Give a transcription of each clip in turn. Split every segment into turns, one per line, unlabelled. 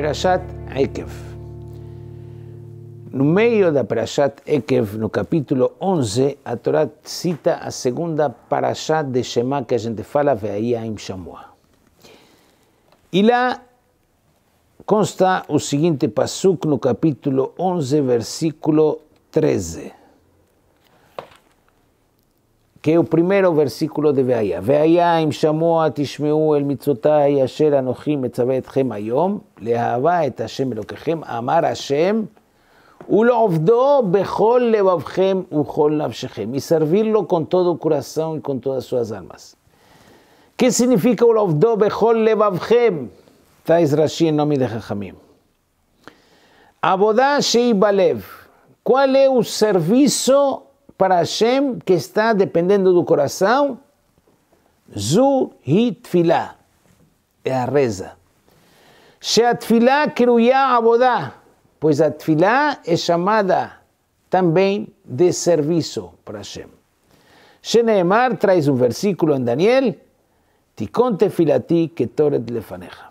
Perashat Ekev. No meio da Perashat Ekev, no capítulo 11, a Torá cita a segunda Parashat de Shema que a gente fala, Ve'ayim Shamua. E lá consta o seguinte pasuk no capítulo 11, versículo 13. que é o primeiro versículo de Veaya. Veaya im shamoa tishmeu el mitzotai asher anochi metzave etchem hayom, leahava et Hashem elokechem, amar Hashem, ולעובדו בכל לבבכם ובכל e y lo com todo o coração e com todas as suas almas. que significa ולעובדו בכל לבבכם? תאיז em nome de Rechamim. עבודה שהיא בלב. ¿Cuál es el servicio para Hashem que está dependendo do coração, Zu Hitfilah, é a reza. Sheatfilah Kiruyah Abodá, pois a Tfilah é chamada também de serviço para Hashem. Sheneemar traz um versículo em Daniel, Tikon Tefilati Ketoret Lefaneja.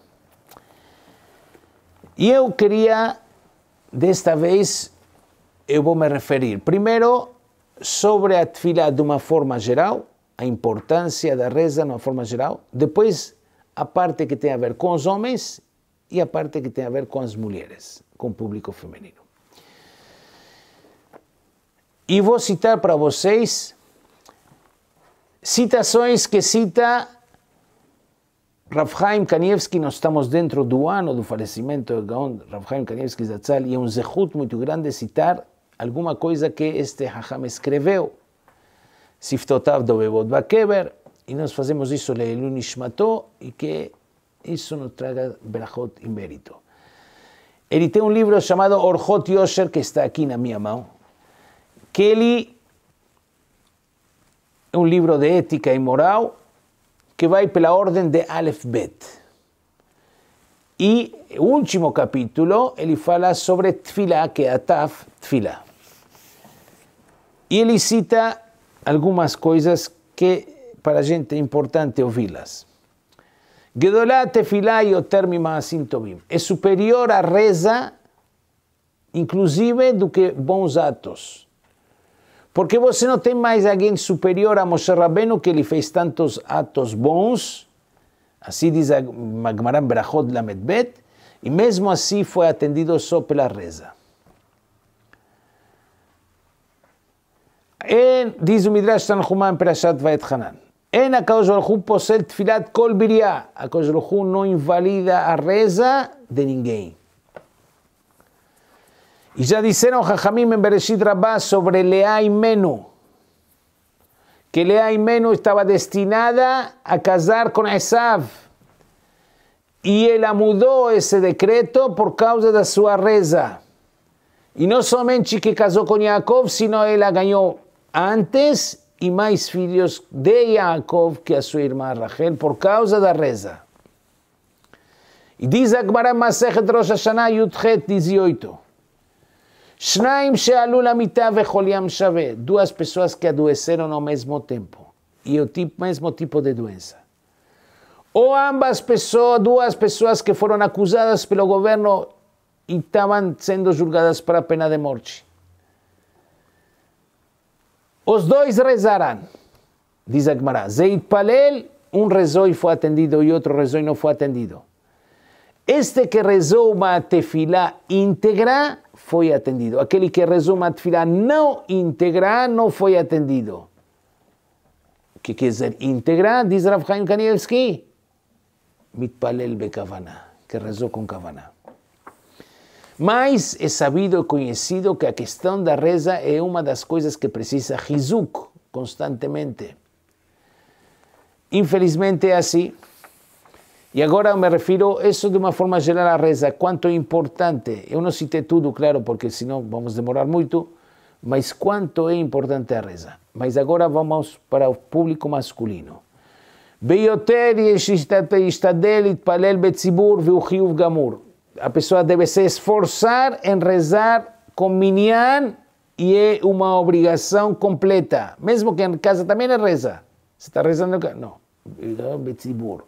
E eu queria, desta vez, eu vou me referir primeiro sobre a tefilá de uma forma geral, a importância da reza de uma forma geral, depois a parte que tem a ver com os homens e a parte que tem a ver com as mulheres, com o público feminino. E vou citar para vocês citações que cita Rav Haim Kanievski, nós estamos dentro do ano do falecimento de Gaon Rav Haim Kanievski Zatzal, e é um zehut muito grande citar alguma coisa que este Raham escreveu. Siftotav do Bebot Bakeber, e nós fazemos isso Leilu Nishmato, e que isso nos traga Berachot e mérito. Ele tem um livro chamado Orhot Yosher, que está aqui na minha mão, que ele é um livro de ética e moral que vai pela ordem de Aleph Bet. E o último capítulo ele fala sobre Tfilah, que é a Taf Tfilah. E ele cita algumas coisas que para a gente é importante ouvi-las. Gedolá filai o mimaasim tovim. É superior à reza, inclusive, do que bons atos. Porque você não tem mais alguém superior a Moshe Rabbeinu que ele fez tantos atos bons, assim diz Magmaran la Lamedbet, e mesmo assim foi atendido só pela reza. en, dice un Midrash Tanjumá en Perashat Vaet en Akadosh Baruj posee Tfilat Kol Biriá. Akadosh Baruj no invalida a reza de ninguém. Y ya dijeron Jajamim en Bereshit Rabá, sobre Lea y Menu, que Lea y Menu estaba destinada a casar con Esav. Y él amudó ese decreto por causa de su reza. Y no solamente que casó con Jacob, sino él ganó antes e mais filhos de Yaakov que a sua irmã Rachel, por causa da reza. E diz a Gemara Masechet Rosh Hashanah Yudchet 18. Shnaim she'alu lamita vecholiam shave. Duas pessoas que adoeceram ao mesmo tempo. E o tipo, mesmo tipo de doença. Ou ambas pessoas, duas pessoas que foram acusadas pelo governo e estavam sendo julgadas para a pena de morte. Os dos rezarán, dice Agmará. un um rezó y e fue atendido y e otro rezó y e no fue atendido. Este que rezó una tefilá íntegra fue atendido. Aquel que rezó una no íntegra no fue atendido. ¿Qué quiere decir íntegra? Dice Rav Chaim Kanievski. Mitpalel bekavana, que rezó con kavana. Mas é sabido e é conhecido que a questão da reza é uma das coisas que precisa rizuk constantemente. Infelizmente é assim. E agora me refiro isso de uma forma geral à reza, quanto é importante. Eu não citei tudo, claro, porque senão vamos demorar muito, mas quanto é importante a reza. Mas agora vamos para o público masculino. ביותר יש להשתדל להתפלל בציבור והוא חיוב a pessoa deve se esforçar em rezar com minyan e é uma obrigação completa. Mesmo que em casa também é reza. Você está rezando em casa? Não. Betzibur.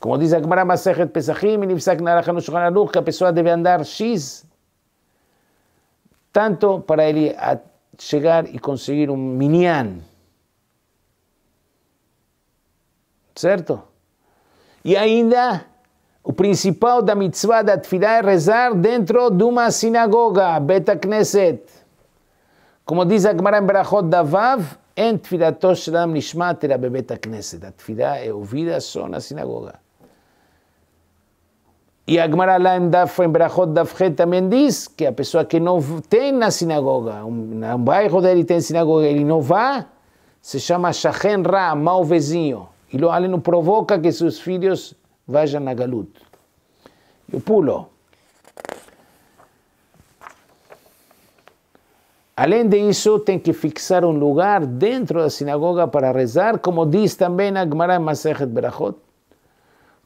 Como diz a Gemara Masechet Pesachim, que a pessoa deve andar X, tanto para ele chegar e conseguir um minyan. Certo? E ainda o principal da mitzvah da tefilá é rezar dentro de uma sinagoga, Beta Knesset. Como diz a Gemara em Berachot Davav, em Tfilato Shlam nishmatera bebeta Knesset. A tefilá é ouvida só na sinagoga. E a Gemara lá em, Daf, em Berachot também diz que a pessoa que não tem na sinagoga, um, um bairro dele tem sinagoga, ele não vá, se chama Shachen Ra, mau vizinho. E Lo não provoca que seus filhos Veja na Galut. Eu pulo. Além disso, tem que fixar um lugar dentro da sinagoga para rezar, como diz também na Gemara Masechet Berachot.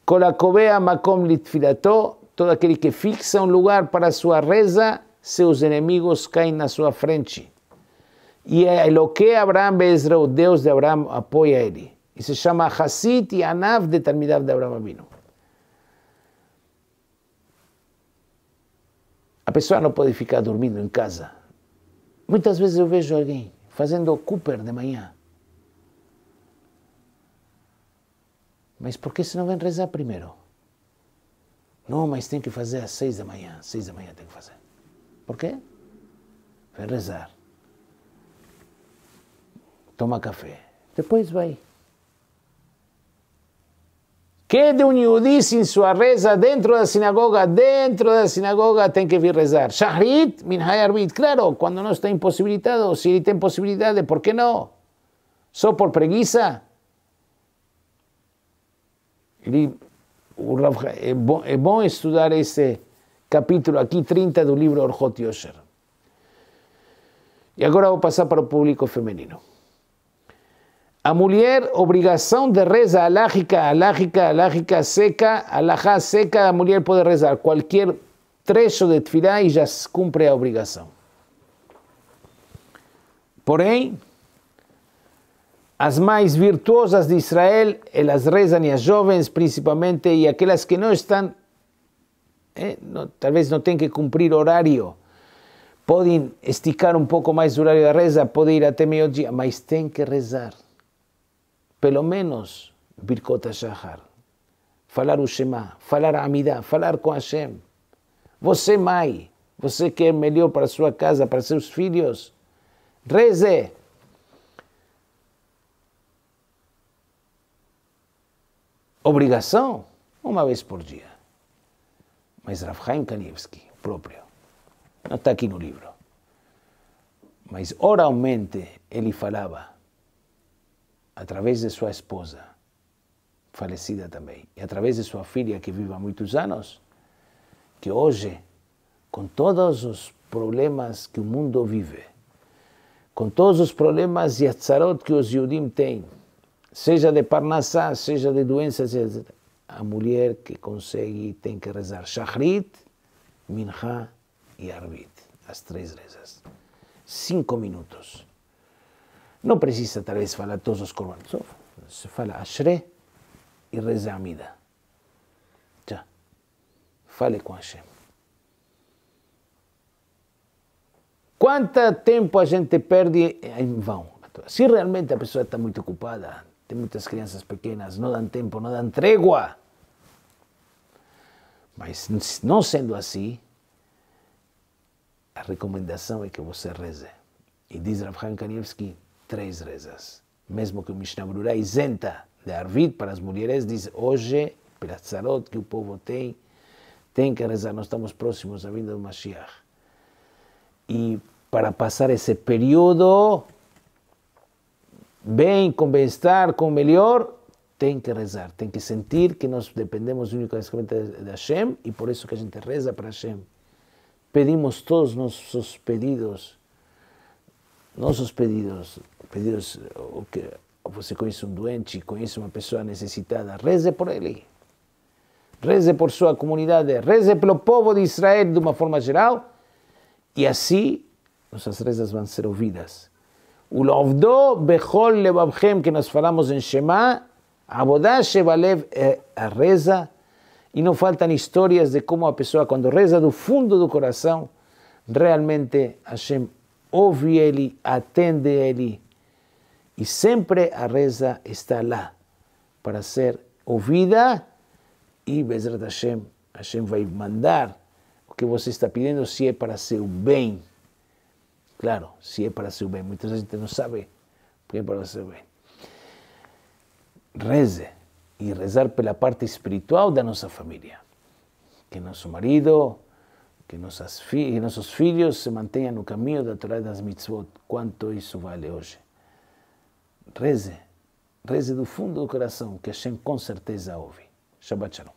Kolakobea makom litfilato, todo aquele que fixa um lugar para sua reza, seus inimigos caem na sua frente. E é o que Abraham Bezra, o Deus de Abraham, apoia ele. E se chama Hassit e Anav de Talmidav de Abraham Avinu. A pessoa não pode ficar dormindo em casa. Muitas vezes eu vejo alguém fazendo Cooper de manhã. Mas por que se não vem rezar primeiro? Não, mas tem que fazer às seis da manhã. Seis da manhã tem que fazer. Por quê? Vem rezar. Toma café. Depois vai. que de un yudí sin su reza dentro la sinagoga, dentro de la sinagoga tiene que vir rezar. Shahrit min claro, cuando no está imposibilitado, si ele tiene ¿de por qué no? Só por preguisa Ele, é, estudiar é este capítulo aquí 30 del libro Orhot Yosher. ahora voy a pasar para el público femenino. A mulher, obrigação de reza alágica, alágica, alágica seca, alajá seca, a mulher pode rezar qualquer trecho de tefilá e já se cumpre a obrigação. Porém, as mais virtuosas de Israel, elas rezam e as jovens principalmente, e aquelas que não estão, eh, não, talvez não tenham que cumprir horário, podem esticar um pouco mais o horário da reza, podem ir até meio-dia, mas têm que rezar pelo menos Birkot Shahar, falar o Shema, falar a Amidá, falar com Hashem. Você, mãe, você quer é melhor para sua casa, para seus filhos, reze. Obrigação, uma vez por dia. Mas Rav Haim Kanievski, próprio, não está aqui no livro. Mas oralmente ele falava através de sua esposa, falecida também, e através de sua filha, que vive há muitos anos, que hoje, com todos os problemas que o mundo vive, com todos os problemas e atzarot que os Yudim têm, seja de parnassá, seja de doenças, A mulher que consegue tem que rezar Shachrit, minha e Arbit, as três rezas. Cinco minutos. Não precisa, talvez, falar todos os Corban. Só se fala Ashre e reza Amida. Já. Fale com Hashem. Quanto tempo a gente perde em vão? Se realmente a pessoa está muito ocupada, tem muitas crianças pequenas, não dão tempo, não dão trégua. Mas não sendo assim, a recomendação é que você reze. E diz Rav Haim Kanievski, três rezas. Mesmo que o Mishnah Brura isenta de Arvid para as mulheres, diz hoje, pela tzarot que o povo tem, tem que rezar, nós estamos próximos à vinda do Mashiach. E para passar esse período, bem, com bem-estar, com melhor, tem que rezar, tem que sentir que nós dependemos unicamente de Hashem e por isso que a gente reza para Hashem. Pedimos todos os nossos pedidos nossos pedidos, pedidos o que você conhece um doente, conhece uma pessoa necessitada, reze por ele. Reze por sua comunidade, reze pelo povo de Israel de uma forma geral, e assim nossas rezas vão ser ouvidas. O Lovdo Bechol Levavchem, que nós falamos em Shema, Abodá Shebalev é a reza, e não faltam histórias de como a pessoa, quando reza do fundo do coração, realmente Hashem ouve Ele, atende Ele. Y siempre a reza está lá para ser ouvida e a Hashem, Hashem a mandar o que usted está pidiendo, si es para seu bien. Claro, si es para seu bem. Muitas vezes gente não sabe porque é para seu bem. Reze e rezar la parte espiritual de nuestra familia. Que nuestro marido, que nossas fi nossos filhos se mantenham no caminho da Torá e das mitzvot. Quanto isso vale hoje? Reze, reze do fundo do coração, que Hashem com certeza ouve. Shabbat Shalom.